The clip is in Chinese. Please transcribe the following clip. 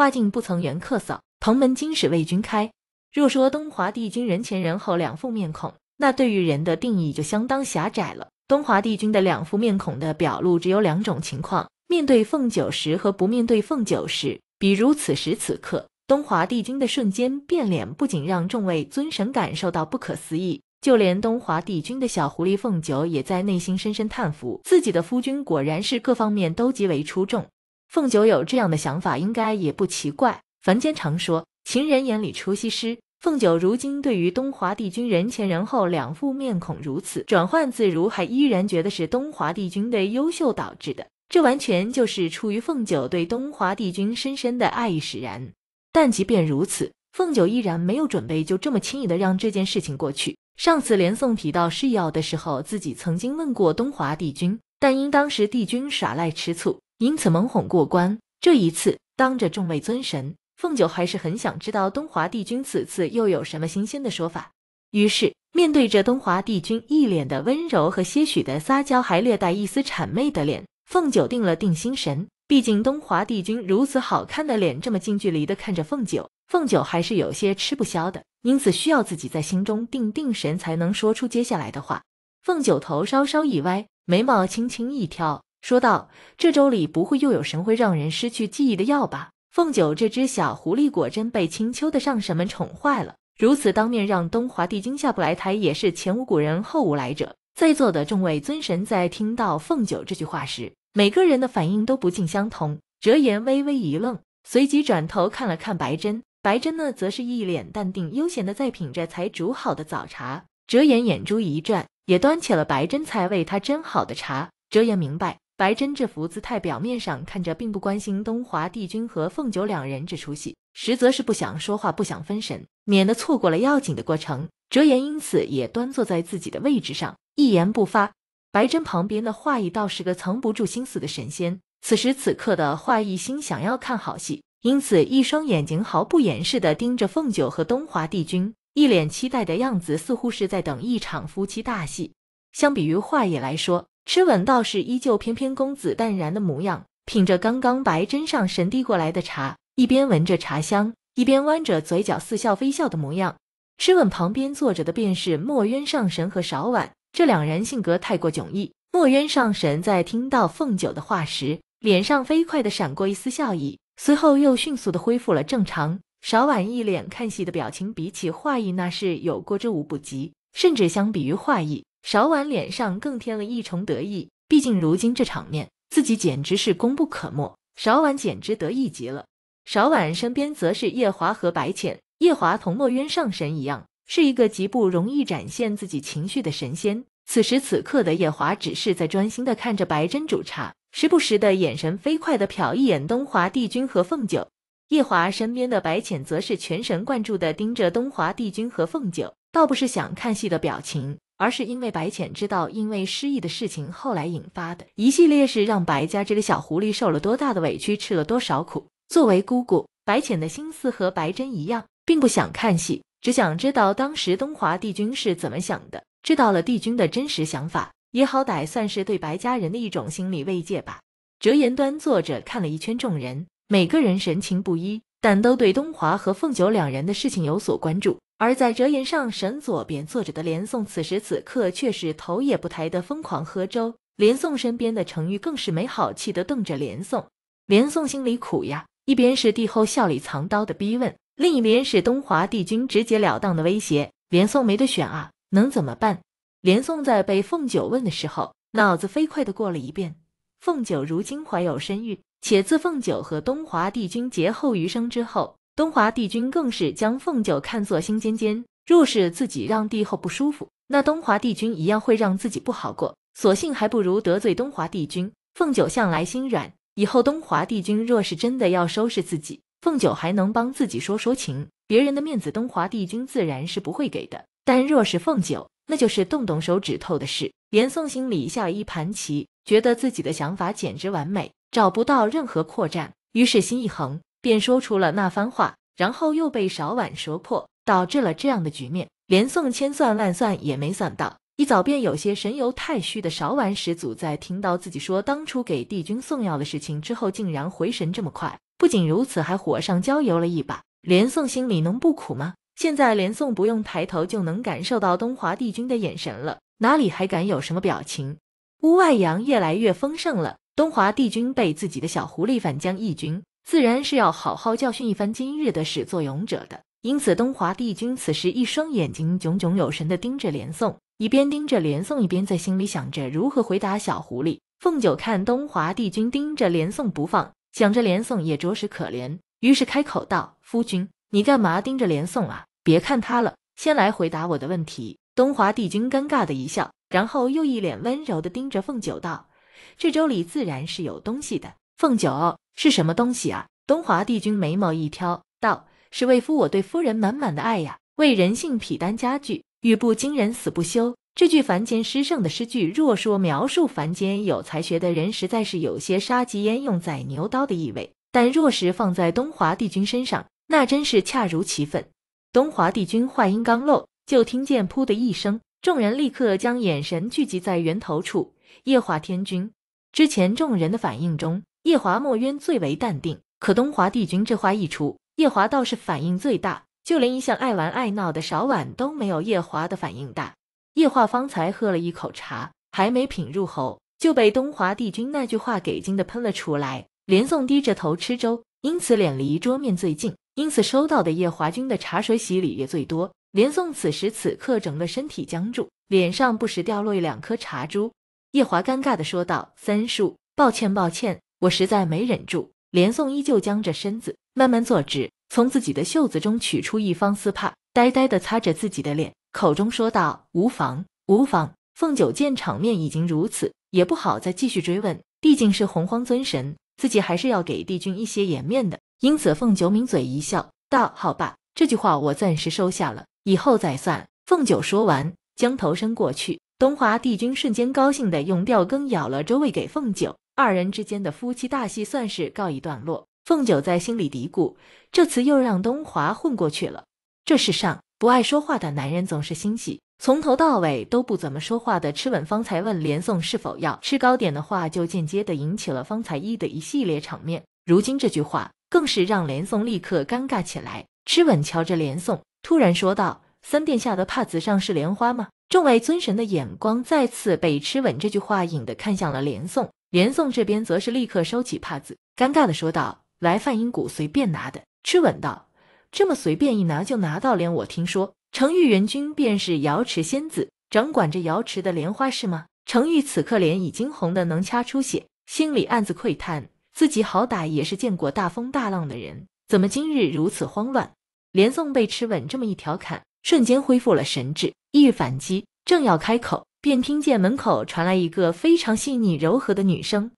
花径不曾缘客扫，蓬门今始为君开。若说东华帝君人前人后两副面孔，那对于人的定义就相当狭窄了。东华帝君的两副面孔的表露只有两种情况：面对凤九时和不面对凤九时。比如此时此刻，东华帝君的瞬间变脸不仅让众位尊神感受到不可思议，就连东华帝君的小狐狸凤九也在内心深深叹服：自己的夫君果然是各方面都极为出众。凤九有这样的想法，应该也不奇怪。凡间常说“情人眼里出西施”，凤九如今对于东华帝君人前人后两副面孔如此转换自如，还依然觉得是东华帝君的优秀导致的，这完全就是出于凤九对东华帝君深深的爱意使然。但即便如此，凤九依然没有准备就这么轻易的让这件事情过去。上次连宋提到失要药的时候，自己曾经问过东华帝君，但因当时帝君耍赖吃醋。因此蒙哄过关。这一次，当着众位尊神，凤九还是很想知道东华帝君此次又有什么新鲜的说法。于是，面对着东华帝君一脸的温柔和些许的撒娇，还略带一丝谄媚的脸，凤九定了定心神。毕竟东华帝君如此好看的脸，这么近距离的看着凤九，凤九还是有些吃不消的。因此，需要自己在心中定定神，才能说出接下来的话。凤九头稍稍一歪，眉毛轻轻一挑。说道：“这粥里不会又有神会让人失去记忆的药吧？”凤九这只小狐狸果真被青丘的上神们宠坏了，如此当面让东华帝君下不来台，也是前无古人后无来者。在座的众位尊神在听到凤九这句话时，每个人的反应都不尽相同。哲言微微一愣，随即转头看了看白真，白真呢则是一脸淡定，悠闲的在品着才煮好的早茶。哲言眼珠一转，也端起了白真才为他斟好的茶。哲言明白。白珍这副姿态，表面上看着并不关心东华帝君和凤九两人这出戏，实则是不想说话，不想分神，免得错过了要紧的过程。折颜因此也端坐在自己的位置上，一言不发。白珍旁边的画意倒是个藏不住心思的神仙，此时此刻的画一心想要看好戏，因此一双眼睛毫不掩饰的盯着凤九和东华帝君，一脸期待的样子，似乎是在等一场夫妻大戏。相比于画意来说，诗吻倒是依旧翩翩公子淡然的模样，品着刚刚白真上神递过来的茶，一边闻着茶香，一边弯着嘴角似笑非笑的模样。诗吻旁边坐着的便是墨渊上神和少婉，这两人性格太过迥异。墨渊上神在听到凤九的话时，脸上飞快的闪过一丝笑意，随后又迅速的恢复了正常。少婉一脸看戏的表情，比起画意那是有过之无不及，甚至相比于画意。勺婉脸上更添了一重得意，毕竟如今这场面，自己简直是功不可没。勺婉简直得意极了。勺婉身边则是夜华和白浅。夜华同墨渊上神一样，是一个极不容易展现自己情绪的神仙。此时此刻的夜华只是在专心的看着白真煮茶，时不时的眼神飞快的瞟一眼东华帝君和凤九。夜华身边的白浅则是全神贯注的盯着东华帝君和凤九，倒不是想看戏的表情。而是因为白浅知道，因为失忆的事情，后来引发的一系列事，让白家这个小狐狸受了多大的委屈，吃了多少苦。作为姑姑，白浅的心思和白真一样，并不想看戏，只想知道当时东华帝君是怎么想的。知道了帝君的真实想法，也好歹算是对白家人的一种心理慰藉吧。折颜端坐着看了一圈众人，每个人神情不一，但都对东华和凤九两人的事情有所关注。而在折颜上，沈左边坐着的连宋，此时此刻却是头也不抬的疯狂喝粥。连宋身边的程昱更是没好气的瞪着连宋。连宋心里苦呀，一边是帝后笑里藏刀的逼问，另一边是东华帝君直截了当的威胁。连宋没得选啊，能怎么办？连宋在被凤九问的时候，脑子飞快的过了一遍。凤九如今怀有身孕，且自凤九和东华帝君劫后余生之后。东华帝君更是将凤九看作心尖尖，若是自己让帝后不舒服，那东华帝君一样会让自己不好过。索性还不如得罪东华帝君。凤九向来心软，以后东华帝君若是真的要收拾自己，凤九还能帮自己说说情。别人的面子，东华帝君自然是不会给的。但若是凤九，那就是动动手指头的事。严颂心里下一盘棋，觉得自己的想法简直完美，找不到任何破绽，于是心一横。便说出了那番话，然后又被勺婉说破，导致了这样的局面。连宋千算万算也没算到，一早便有些神游太虚的勺婉始祖，在听到自己说当初给帝君送药的事情之后，竟然回神这么快。不仅如此，还火上浇油了一把。连宋心里能不苦吗？现在连宋不用抬头就能感受到东华帝君的眼神了，哪里还敢有什么表情？屋外阳越来越丰盛了，东华帝君被自己的小狐狸反将一军。自然是要好好教训一番今日的始作俑者的，因此东华帝君此时一双眼睛炯炯有神的盯着连宋，一边盯着连宋，一边在心里想着如何回答小狐狸。凤九看东华帝君盯着连宋不放，想着连宋也着实可怜，于是开口道：“夫君，你干嘛盯着连宋啊？别看他了，先来回答我的问题。”东华帝君尴尬的一笑，然后又一脸温柔的盯着凤九道：“这粥里自然是有东西的。”凤九是什么东西啊？东华帝君眉毛一挑，道：“是为夫我对夫人满满的爱呀！为人性匹丹加剧，语不惊人死不休。”这句凡间诗圣的诗句，若说描述凡间有才学的人，实在是有些杀鸡焉用宰牛刀的意味。但若是放在东华帝君身上，那真是恰如其分。东华帝君话音刚落，就听见噗”的一声，众人立刻将眼神聚集在源头处。夜华天君，之前众人的反应中。夜华墨渊最为淡定，可东华帝君这话一出，夜华倒是反应最大，就连一向爱玩爱闹的少婉都没有夜华的反应大。夜华方才喝了一口茶，还没品入喉，就被东华帝君那句话给惊得喷了出来。连宋低着头吃粥，因此脸离桌面最近，因此收到的夜华君的茶水洗礼也最多。连宋此时此刻整个身体僵住，脸上不时掉落一两颗茶珠。夜华尴尬地说道：“三叔，抱歉，抱歉。”我实在没忍住，连宋依旧僵着身子，慢慢坐直，从自己的袖子中取出一方丝帕，呆呆地擦着自己的脸，口中说道：“无妨，无妨。”凤九见场面已经如此，也不好再继续追问，毕竟是洪荒尊神，自己还是要给帝君一些颜面的，因此凤九抿嘴一笑，道：“好吧，这句话我暂时收下了，以后再算。”凤九说完，将头伸过去，东华帝君瞬间高兴地用吊羹舀了粥喂给凤九。二人之间的夫妻大戏算是告一段落。凤九在心里嘀咕：这次又让东华混过去了。这世上不爱说话的男人总是心细，从头到尾都不怎么说话的吃吻方才问连宋是否要吃糕点的话，就间接的引起了方才一的一系列场面。如今这句话更是让连宋立刻尴尬起来。吃吻瞧着连宋，突然说道：“三殿下的帕子上是莲花吗？”众位尊神的眼光再次被吃吻这句话引得看向了连宋。连宋这边则是立刻收起帕子，尴尬的说道：“来梵音谷随便拿的。”吃吻道：“这么随便一拿就拿到脸？我听说程玉元君便是瑶池仙子，掌管着瑶池的莲花是吗？”程玉此刻脸已经红的能掐出血，心里暗自喟叹：自己好歹也是见过大风大浪的人，怎么今日如此慌乱？连宋被吃吻这么一调侃，瞬间恢复了神智，一反击，正要开口。便听见门口传来一个非常细腻柔和的女声。